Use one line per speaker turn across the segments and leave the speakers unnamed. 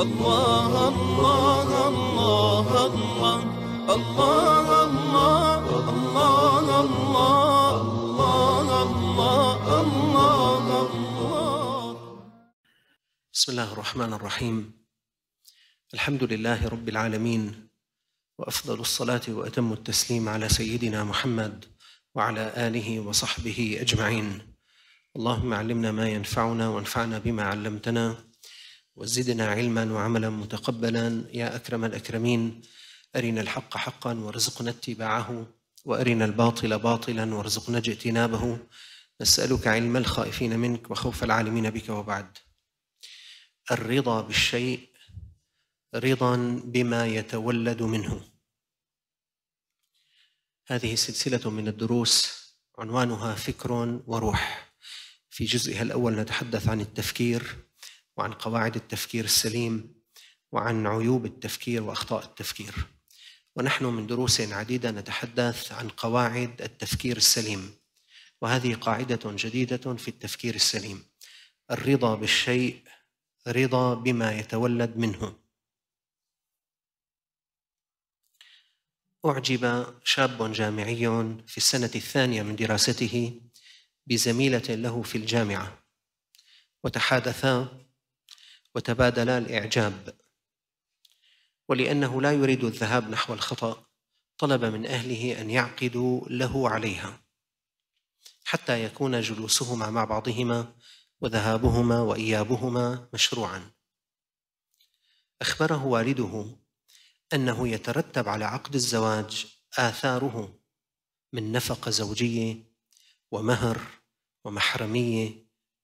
الله الله الله الله الله الله الله الله الله بسم الله الرحمن الرحيم الحمد لله رب العالمين وافضل الصلاه واتم التسليم على سيدنا محمد وعلى اله وصحبه اجمعين اللهم علمنا ما ينفعنا وانفعنا بما علمتنا وزدنا علما وعملا متقبلا يا اكرم الاكرمين ارنا الحق حقا وارزقنا اتباعه وارنا الباطل باطلا وارزقنا اجتنابه نسالك علم الخائفين منك وخوف العالمين بك وبعد الرضا بالشيء رضا بما يتولد منه هذه سلسله من الدروس عنوانها فكر وروح في جزئها الاول نتحدث عن التفكير وعن قواعد التفكير السليم وعن عيوب التفكير واخطاء التفكير ونحن من دروس عديده نتحدث عن قواعد التفكير السليم وهذه قاعده جديده في التفكير السليم الرضا بالشيء رضا بما يتولد منه اعجب شاب جامعي في السنه الثانيه من دراسته بزميله له في الجامعه وتحادثا وتبادلا الإعجاب ولأنه لا يريد الذهاب نحو الخطأ طلب من أهله أن يعقدوا له عليها حتى يكون جلوسهما مع بعضهما وذهابهما وإيابهما مشروعا أخبره والده أنه يترتب على عقد الزواج آثاره من نفقة زوجية ومهر ومحرمية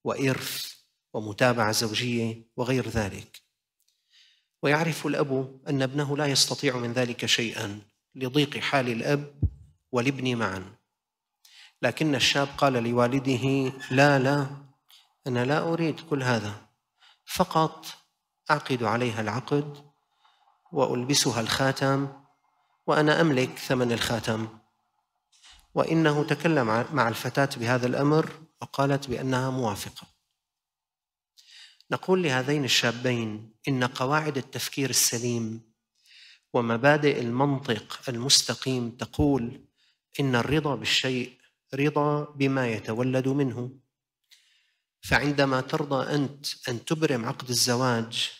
وإرث ومتابعة زوجية وغير ذلك ويعرف الأب أن ابنه لا يستطيع من ذلك شيئا لضيق حال الأب والابن معا لكن الشاب قال لوالده لا لا أنا لا أريد كل هذا فقط أعقد عليها العقد وألبسها الخاتم وأنا أملك ثمن الخاتم وإنه تكلم مع الفتاة بهذا الأمر وقالت بأنها موافقة نقول لهذين الشابين ان قواعد التفكير السليم ومبادئ المنطق المستقيم تقول ان الرضا بالشيء رضا بما يتولد منه فعندما ترضى انت ان تبرم عقد الزواج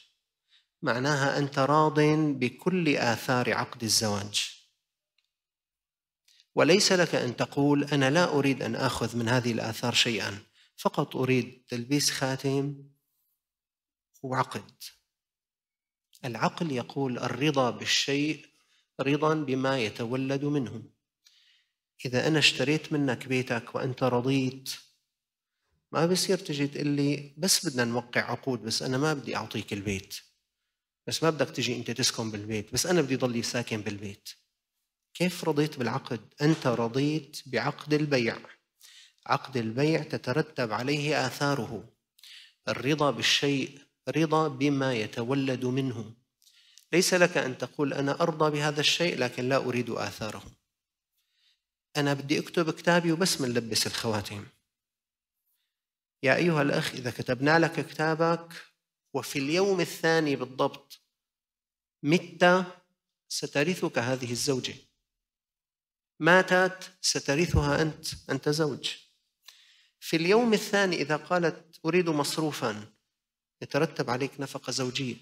معناها انت راض بكل اثار عقد الزواج وليس لك ان تقول انا لا اريد ان اخذ من هذه الاثار شيئا فقط اريد تلبيس خاتم وعقد العقل يقول الرضا بالشيء رضا بما يتولد منه إذا أنا اشتريت منك بيتك وأنت رضيت ما بصير تجي تقول لي بس بدنا نوقع عقود بس أنا ما بدي أعطيك البيت بس ما بدك تجي أنت تسكن بالبيت بس أنا بدي ضلي ساكن بالبيت كيف رضيت بالعقد؟ أنت رضيت بعقد البيع عقد البيع تترتب عليه آثاره الرضا بالشيء رضا بما يتولد منه ليس لك أن تقول أنا أرضى بهذا الشيء لكن لا أريد آثاره أنا بدي أكتب كتابي وبس لبس الخواتيم يا أيها الأخ إذا كتبنا لك كتابك وفي اليوم الثاني بالضبط مت سترثك هذه الزوجة ماتت سترثها أنت أنت زوج في اليوم الثاني إذا قالت أريد مصروفا يترتب عليك نفقة زوجية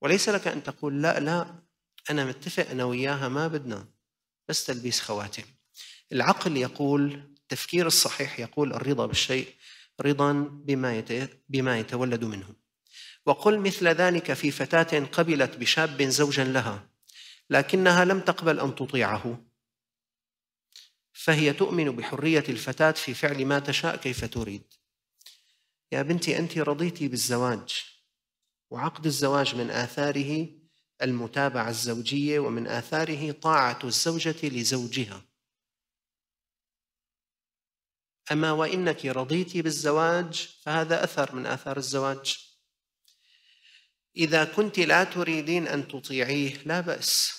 وليس لك أن تقول لا لا أنا متفق أنا وياها ما بدنا بس تلبيس خواتم العقل يقول التفكير الصحيح يقول الرضا بالشيء رضا بما بما يتولد منه وقل مثل ذلك في فتاة قبلت بشاب زوجا لها لكنها لم تقبل أن تطيعه فهي تؤمن بحرية الفتاة في فعل ما تشاء كيف تريد يا بنتي أنت رضيتي بالزواج وعقد الزواج من آثاره المتابعة الزوجية ومن آثاره طاعة الزوجة لزوجها أما وإنك رضيتي بالزواج فهذا أثر من آثار الزواج إذا كنت لا تريدين أن تطيعيه لا بأس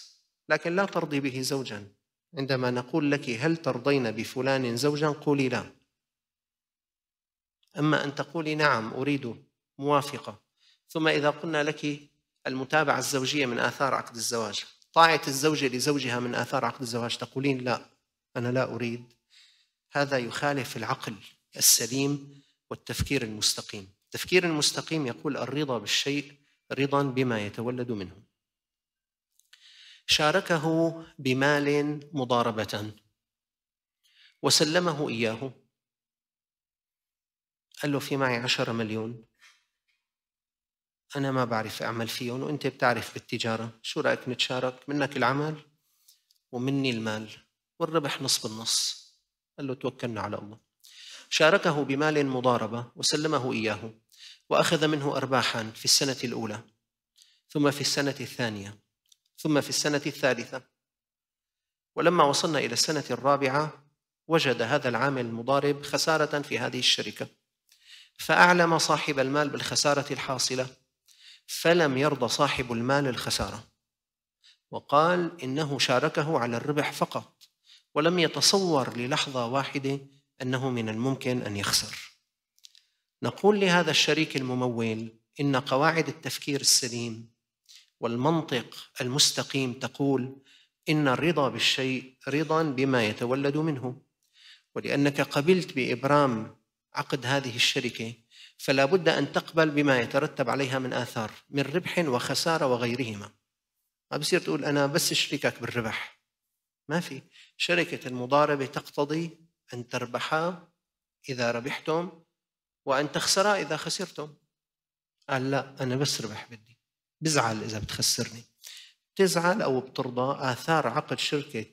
لكن لا ترضي به زوجا عندما نقول لك هل ترضين بفلان زوجا قولي لا أما أن تقولي نعم أريد موافقة ثم إذا قلنا لك المتابعة الزوجية من آثار عقد الزواج طاعة الزوجة لزوجها من آثار عقد الزواج تقولين لا أنا لا أريد هذا يخالف العقل السليم والتفكير المستقيم التفكير المستقيم يقول الرضا بالشيء رضا بما يتولد منه شاركه بمال مضاربة وسلمه إياه قال له في معي عشرة مليون أنا ما بعرف أعمل فيهم وأنت بتعرف بالتجارة شو رأيك نتشارك منك العمل ومني المال والربح نص بالنص قال له توكلنا على الله شاركه بمال مضاربة وسلمه إياه وأخذ منه أرباحا في السنة الأولى ثم في السنة الثانية ثم في السنة الثالثة ولما وصلنا إلى السنة الرابعة وجد هذا العامل المضارب خسارة في هذه الشركة فأعلم صاحب المال بالخسارة الحاصلة فلم يرضى صاحب المال الخسارة وقال إنه شاركه على الربح فقط ولم يتصور للحظة واحدة أنه من الممكن أن يخسر نقول لهذا الشريك الممول إن قواعد التفكير السليم والمنطق المستقيم تقول إن الرضا بالشيء رضا بما يتولد منه ولأنك قبلت بإبرام عقد هذه الشركه فلا بد ان تقبل بما يترتب عليها من اثار من ربح وخساره وغيرهما ما بصير تقول انا بس شريكك بالربح ما في شركه المضاربه تقتضي ان تربحا اذا ربحتم وان تخسرا اذا خسرتم قال لا انا بس ربح بدي بزعل اذا بتخسرني بتزعل او بترضى اثار عقد شركه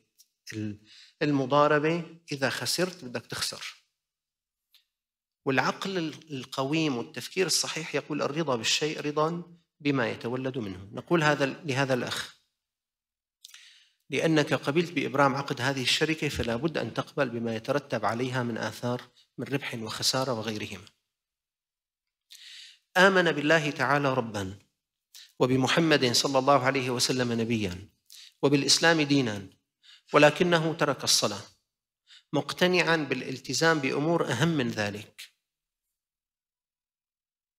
المضاربه اذا خسرت بدك تخسر والعقل القويم والتفكير الصحيح يقول الرضا بالشيء رضا بما يتولد منه نقول هذا لهذا الأخ لأنك قبلت بإبرام عقد هذه الشركة فلا بد أن تقبل بما يترتب عليها من آثار من ربح وخسارة وغيرهما آمن بالله تعالى ربا وبمحمد صلى الله عليه وسلم نبيا وبالإسلام دينا ولكنه ترك الصلاة مقتنعا بالالتزام بأمور أهم من ذلك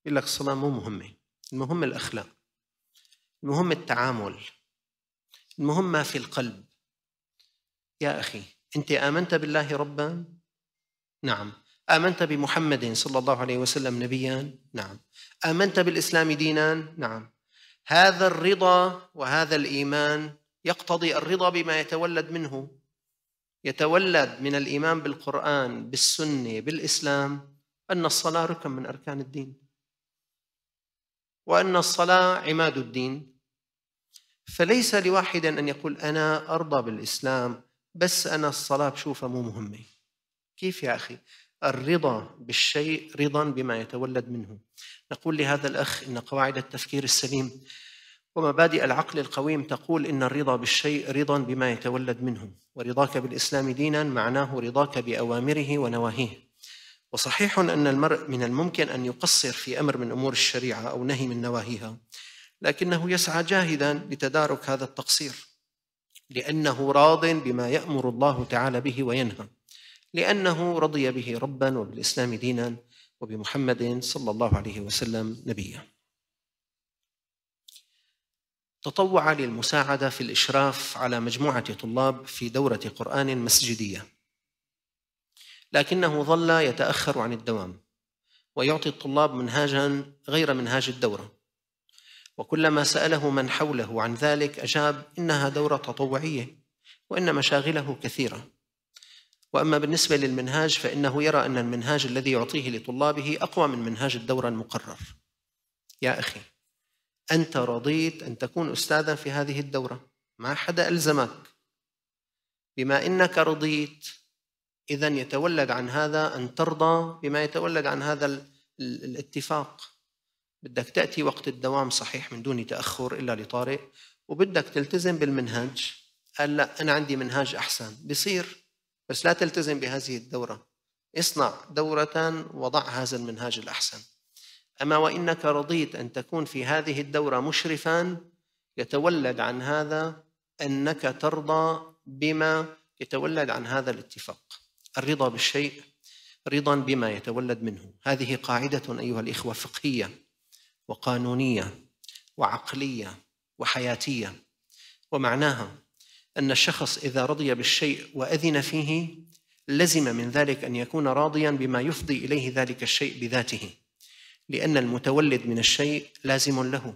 يقول لك الصلاة مو مهمة المهم الأخلاق المهم التعامل المهم ما في القلب يا أخي أنت آمنت بالله ربا؟ نعم آمنت بمحمد صلى الله عليه وسلم نبيا؟ نعم آمنت بالإسلام دينا؟ نعم هذا الرضا وهذا الإيمان يقتضي الرضا بما يتولد منه يتولد من الإيمان بالقرآن بالسنة بالإسلام أن الصلاة ركن من أركان الدين وأن الصلاة عماد الدين فليس لواحد أن يقول أنا أرضى بالإسلام بس أنا الصلاة بشوفها مو مهمة كيف يا أخي الرضا بالشيء رضا بما يتولد منه نقول لهذا الأخ إن قواعد التفكير السليم ومبادئ العقل القويم تقول إن الرضا بالشيء رضا بما يتولد منه ورضاك بالإسلام دينا معناه رضاك بأوامره ونواهيه وصحيح أن المرء من الممكن أن يقصر في أمر من أمور الشريعة أو نهي من نواهيها لكنه يسعى جاهدا لتدارك هذا التقصير لأنه راض بما يأمر الله تعالى به وينهى لأنه رضي به ربا وبالإسلام دينا وبمحمد صلى الله عليه وسلم نبيا تطوع للمساعدة في الإشراف على مجموعة طلاب في دورة قرآن مسجدية لكنه ظل يتأخر عن الدوام ويعطي الطلاب منهاجا غير منهاج الدورة وكلما سأله من حوله عن ذلك أجاب إنها دورة تطوعية وإن مشاغله كثيرة وأما بالنسبة للمنهاج فإنه يرى أن المنهاج الذي يعطيه لطلابه أقوى من منهاج الدورة المقرر يا أخي أنت رضيت أن تكون أستاذا في هذه الدورة ما حدا ألزمك بما إنك رضيت إذا يتولد عن هذا أن ترضى بما يتولد عن هذا الاتفاق بدك تأتي وقت الدوام صحيح من دون تأخر إلا لطارئ وبدك تلتزم بالمنهج قال لا أنا عندي منهاج أحسن بصير بس لا تلتزم بهذه الدورة اصنع دورة وضع هذا المنهاج الأحسن أما وإنك رضيت أن تكون في هذه الدورة مشرفا يتولد عن هذا أنك ترضى بما يتولد عن هذا الاتفاق الرضا بالشيء رضا بما يتولد منه هذه قاعدة أيها الإخوة فقهية وقانونية وعقلية وحياتية ومعناها أن الشخص إذا رضي بالشيء وأذن فيه لزم من ذلك أن يكون راضيا بما يفضي إليه ذلك الشيء بذاته لأن المتولد من الشيء لازم له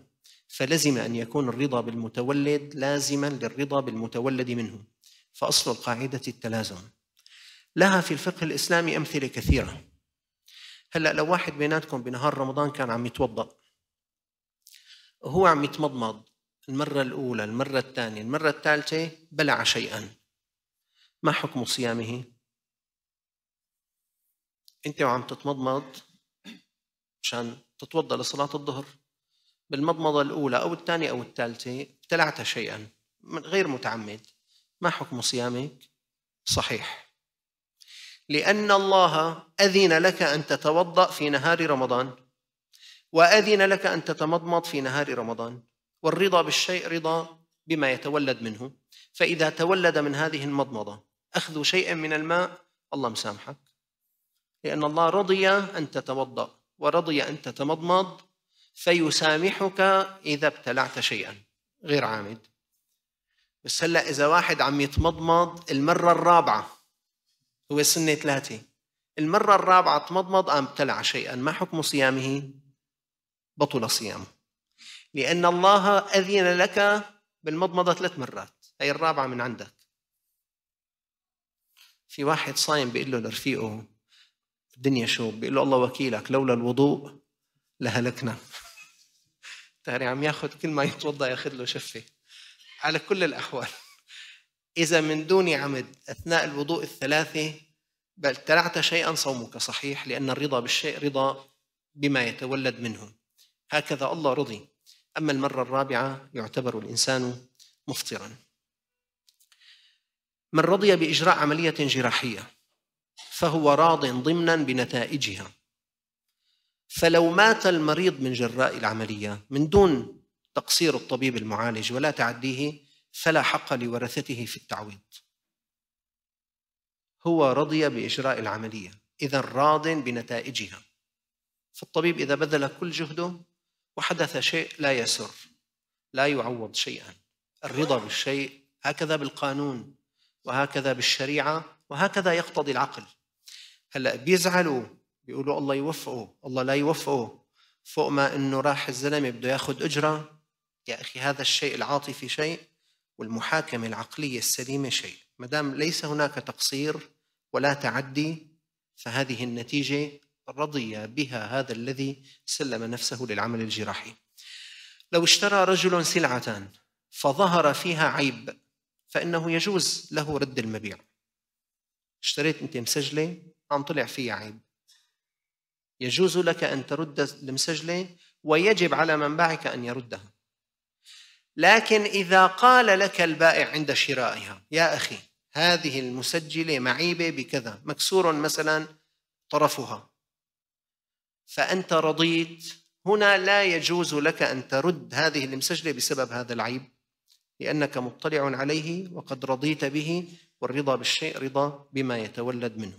فلزم أن يكون الرضا بالمتولد لازما للرضا بالمتولد منه فأصل القاعدة التلازم لها في الفقه الإسلامي أمثلة كثيرة هلأ لو واحد بيناتكم بنهار رمضان كان عم يتوضأ وهو عم يتمضمض المرة الأولى المرة الثانية المرة الثالثة بلع شيئا ما حكم صيامه أنت وعم تتمضمض مشان تتوضأ لصلاة الظهر بالمضمضة الأولى أو الثانية أو الثالثة ابتلعت شيئا غير متعمد ما حكم صيامك صحيح لأن الله أذن لك أن تتوضأ في نهار رمضان وأذن لك أن تتمضمض في نهار رمضان والرضا بالشيء رضا بما يتولد منه فإذا تولد من هذه المضمضة أخذ شيء من الماء الله مسامحك لأن الله رضي أن تتوضأ ورضي أن تتمضمض فيسامحك إذا ابتلعت شيئا غير عامد بس هلا إذا واحد عم يتمضمض المرة الرابعة هو سنة ثلاثة المرة الرابعة تمضمض قام ابتلع شيئا ما حكم صيامه بطل صيامه لأن الله أذن لك بالمضمضة ثلاث مرات هي الرابعة من عندك في واحد صايم بيقول له لرفيقه الدنيا شو بيقول له الله وكيلك لولا الوضوء لهلكنا تاري عم ياخذ كل ما يتوضا ياخذ له شفه على كل الاحوال إذا من دون عمد أثناء الوضوء الثلاثة بل ابتلعت شيئا صومك صحيح لأن الرضا بالشيء رضا بما يتولد منه هكذا الله رضي أما المرة الرابعة يعتبر الإنسان مفطرا من رضي بإجراء عملية جراحية فهو راض ضمنا بنتائجها فلو مات المريض من جراء العملية من دون تقصير الطبيب المعالج ولا تعديه فلا حق لورثته في التعويض هو رضي باجراء العمليه اذا راض بنتائجها فالطبيب اذا بذل كل جهده وحدث شيء لا يسر لا يعوض شيئا الرضا بالشيء هكذا بالقانون وهكذا بالشريعه وهكذا يقتضي العقل هلا بيزعلوا بيقولوا الله يوفقه الله لا يوفقه فوق ما انه راح الزلمه بده ياخذ اجره يا اخي هذا الشيء العاطفي شيء والمحاكمة العقلية السليمة شيء ما دام ليس هناك تقصير ولا تعدي فهذه النتيجة رضي بها هذا الذي سلم نفسه للعمل الجراحي لو اشترى رجل سلعة فظهر فيها عيب فإنه يجوز له رد المبيع اشتريت أنت مسجلة عم طلع فيها عيب يجوز لك أن ترد المسجلة ويجب على من باعك أن يردها لكن إذا قال لك البائع عند شرائها يا أخي هذه المسجلة معيبة بكذا مكسور مثلا طرفها فأنت رضيت هنا لا يجوز لك أن ترد هذه المسجلة بسبب هذا العيب لأنك مطلع عليه وقد رضيت به والرضا بالشيء رضا بما يتولد منه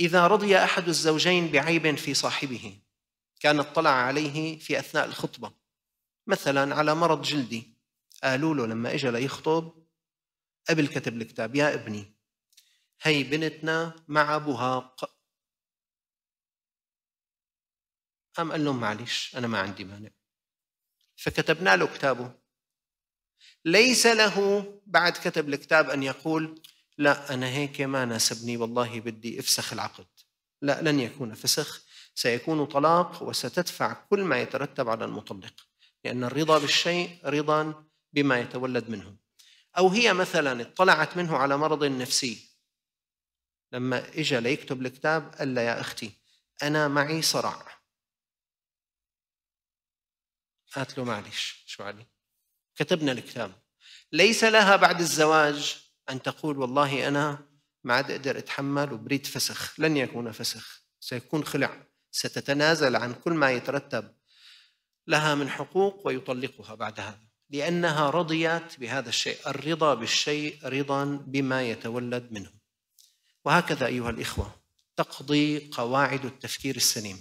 إذا رضي أحد الزوجين بعيب في صاحبه كان اطلع عليه في أثناء الخطبة مثلا على مرض جلدي قالوا له لما اجى ليخطب قبل كتب الكتاب يا ابني هي بنتنا مع ابوها قام قال لهم معلش انا ما عندي مانع فكتبنا له كتابه ليس له بعد كتب الكتاب ان يقول لا انا هيك ما ناسبني والله بدي افسخ العقد لا لن يكون فسخ سيكون طلاق وستدفع كل ما يترتب على المطلق لأن الرضا بالشيء رضا بما يتولد منه أو هي مثلا اطلعت منه على مرض نفسي لما إجا ليكتب الكتاب قال لها يا أختي أنا معي صرع قالت له معلش شو علي كتبنا الكتاب ليس لها بعد الزواج أن تقول والله أنا ما عاد أقدر أتحمل وبريد فسخ لن يكون فسخ سيكون خلع ستتنازل عن كل ما يترتب لها من حقوق ويطلقها بعد هذا لأنها رضيت بهذا الشيء الرضا بالشيء رضا بما يتولد منه وهكذا أيها الإخوة تقضي قواعد التفكير السليم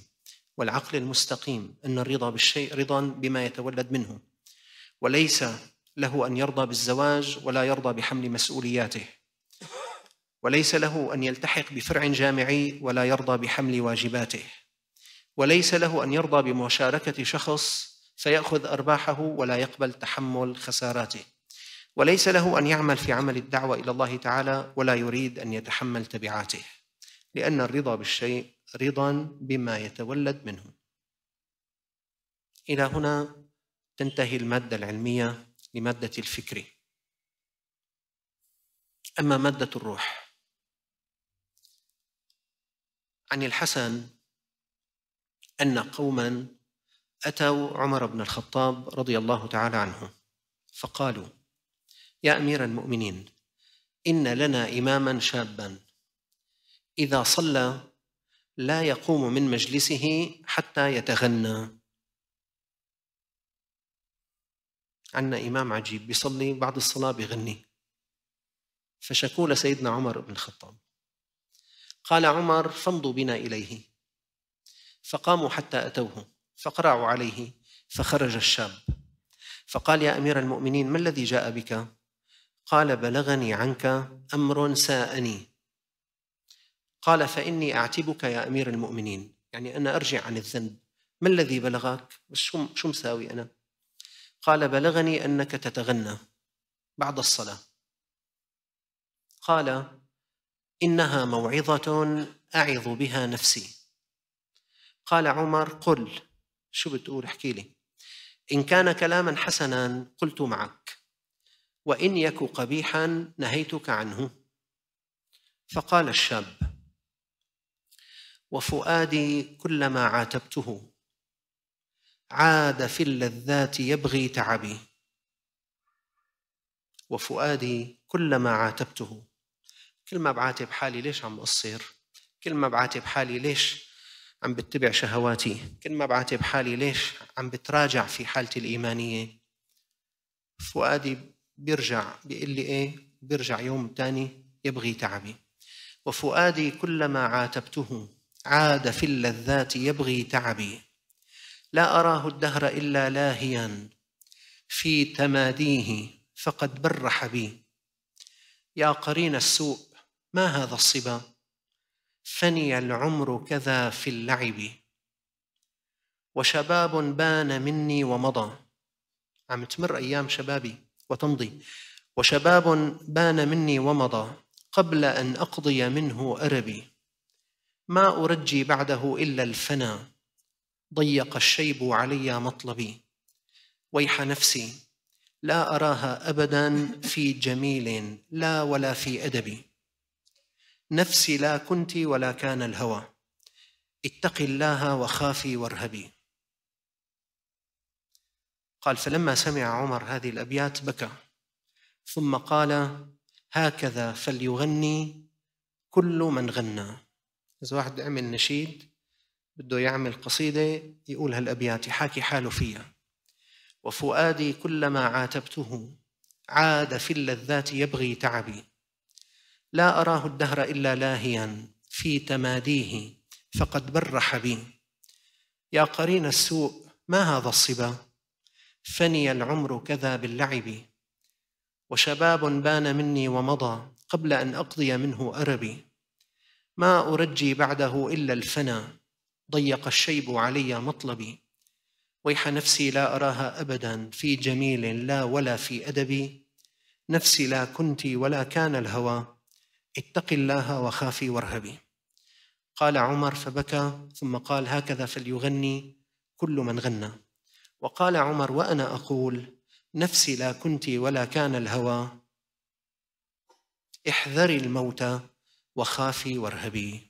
والعقل المستقيم أن الرضا بالشيء رضا بما يتولد منه وليس له أن يرضى بالزواج ولا يرضى بحمل مسؤولياته وليس له أن يلتحق بفرع جامعي ولا يرضى بحمل واجباته وليس له ان يرضى بمشاركه شخص فياخذ ارباحه ولا يقبل تحمل خساراته وليس له ان يعمل في عمل الدعوه الى الله تعالى ولا يريد ان يتحمل تبعاته لان الرضا بالشيء رضا بما يتولد منه الى هنا تنتهي الماده العلميه لماده الفكر اما ماده الروح عن الحسن أن قوما أتوا عمر بن الخطاب رضي الله تعالى عنه فقالوا يا أمير المؤمنين إن لنا إماما شابا إذا صلى لا يقوم من مجلسه حتى يتغنى عندنا إمام عجيب بيصلي بعد الصلاة بيغني فشكوا لسيدنا عمر بن الخطاب قال عمر فامضوا بنا إليه فقاموا حتى أتوه فقرعوا عليه فخرج الشاب فقال يا أمير المؤمنين ما الذي جاء بك؟ قال بلغني عنك أمر ساءني قال فإني أعتبك يا أمير المؤمنين يعني أنا أرجع عن الذنب ما الذي بلغك؟ شو شو مساوي أنا؟ قال بلغني أنك تتغنى بعد الصلاة قال إنها موعظة أعظ بها نفسي قال عمر قل شو بتقول احكي لي إن كان كلاما حسنا قلت معك وإن يك قبيحا نهيتك عنه فقال الشاب وفؤادي كلما عاتبته عاد في اللذات يبغي تعبي وفؤادي كلما عاتبته كل ما بعاتب حالي ليش عم أقصر كل ما بعاتب حالي ليش عم بتبع شهواتي كل ما بعاتب حالي ليش عم بتراجع في حالتي الإيمانية فؤادي بيرجع بيقول لي إيه بيرجع يوم تاني يبغي تعبي وفؤادي كلما عاتبته عاد في اللذات يبغي تعبي لا أراه الدهر إلا لاهيا في تماديه فقد برح بي يا قرين السوء ما هذا الصبا فني العمر كذا في اللعب وشباب بان مني ومضى عم تمر أيام شبابي وتمضي وشباب بان مني ومضى قبل أن أقضي منه أربي ما أرجي بعده إلا الفنا ضيق الشيب علي مطلبي ويح نفسي لا أراها أبدا في جميل لا ولا في أدبي نفسي لا كنت ولا كان الهوى اتقي الله وخافي وارهبي قال فلما سمع عمر هذه الأبيات بكى ثم قال هكذا فليغني كل من غنى إذا واحد عمل نشيد بده يعمل قصيدة يقول هالأبيات يحاكي حاله فيها وفؤادي كلما عاتبته عاد في اللذات يبغي تعبي لا أراه الدهر إلا لاهيا في تماديه فقد برح بي يا قرين السوء ما هذا الصبا فني العمر كذا باللعب وشباب بان مني ومضى قبل أن أقضي منه أربي ما أرجي بعده إلا الفنا ضيق الشيب علي مطلبي ويح نفسي لا أراها أبدا في جميل لا ولا في أدبي نفسي لا كنت ولا كان الهوى اتق الله وخافي وارهبي قال عمر فبكى ثم قال هكذا فليغني كل من غنى وقال عمر وانا اقول نفسي لا كنت ولا كان الهوى احذري الموت وخافي وارهبي